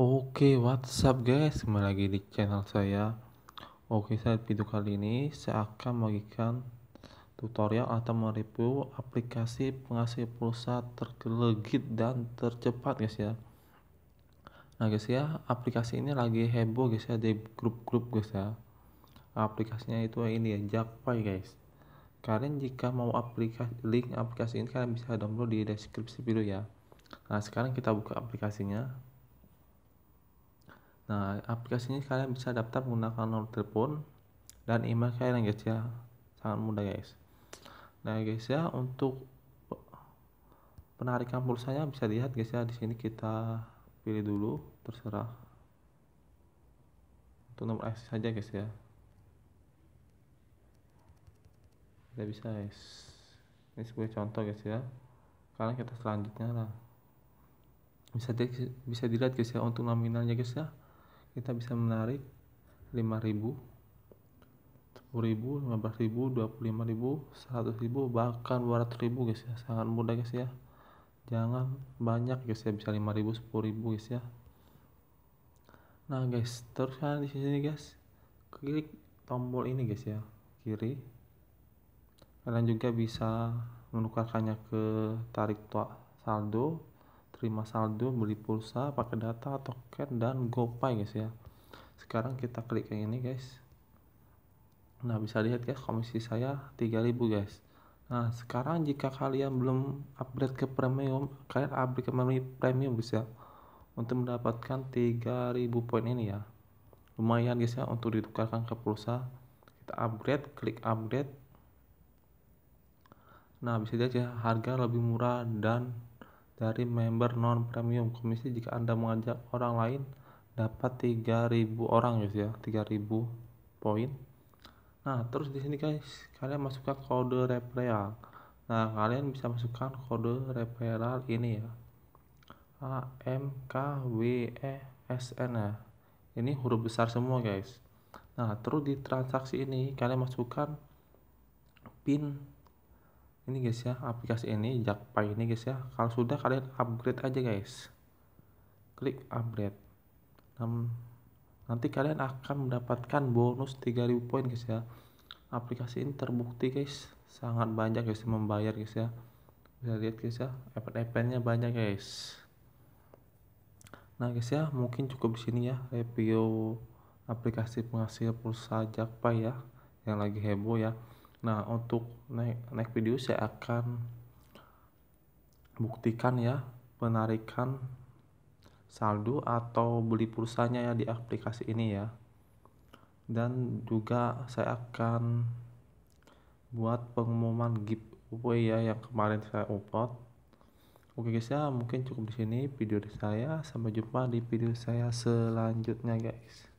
Oke, what's up guys? Kembali lagi di channel saya. Oke, saat video kali ini saya akan memberikan tutorial atau mereview aplikasi penghasil pulsa terlegit dan tercepat guys ya. Nah guys ya, aplikasi ini lagi heboh guys ya di grup-grup guys ya. Aplikasinya itu ini ya, Jackpay guys. Kalian jika mau aplikasi link aplikasi ini kalian bisa download di deskripsi video ya. Nah, sekarang kita buka aplikasinya. Nah, aplikasi ini kalian bisa daftar menggunakan nomor telepon dan email kalian ya, guys ya. Sangat mudah guys. Nah, guys ya, untuk penarikan pulsanya bisa dilihat guys ya di sini kita pilih dulu terserah. Untuk nomor S saja guys ya. Kita bisa guys. Ini sebagai contoh guys ya. Sekarang kita selanjutnya lah. Bisa di, bisa dilihat guys ya untuk nominalnya guys ya kita bisa menarik 5000 10.000, 15.000, 25.000, 100.000, bahkan 200.000 guys ya. Sangat mudah guys ya. Jangan banyak guys ya, bisa 5.000, 10.000 guys ya. Nah guys, terus kan di sini guys, klik tombol ini guys ya, kiri. Kalian juga bisa menukarkannya ke tarik tua saldo terima saldo beli pulsa pakai data token dan gopay guys ya sekarang kita klik yang ini guys nah bisa lihat ya komisi saya 3000 guys nah sekarang jika kalian belum upgrade ke premium kalian upgrade ke premium guys ya untuk mendapatkan 3000 poin ini ya lumayan guys ya untuk ditukarkan ke pulsa kita upgrade klik upgrade nah bisa ya harga lebih murah dan dari member non premium komisi jika anda mengajak orang lain dapat 3000 orang guys ya 3000 poin nah terus di sini guys kalian masukkan kode referral nah kalian bisa masukkan kode referral ini ya A M K W E S N ya ini huruf besar semua guys nah terus di transaksi ini kalian masukkan pin ini guys ya aplikasi ini Jakpai ini guys ya kalau sudah kalian upgrade aja guys klik upgrade nanti kalian akan mendapatkan bonus 3000 poin guys ya aplikasi ini terbukti guys sangat banyak guys membayar guys ya bisa lihat guys ya event-eventnya banyak guys nah guys ya mungkin cukup di sini ya review aplikasi penghasil pulsa Jakpai ya yang lagi heboh ya Nah, untuk naik video saya akan buktikan ya penarikan saldo atau beli pulsanya ya di aplikasi ini ya. Dan juga saya akan buat pengumuman giveaway ya yang kemarin saya upload. Oke guys ya, mungkin cukup di sini video dari saya. Sampai jumpa di video saya selanjutnya guys.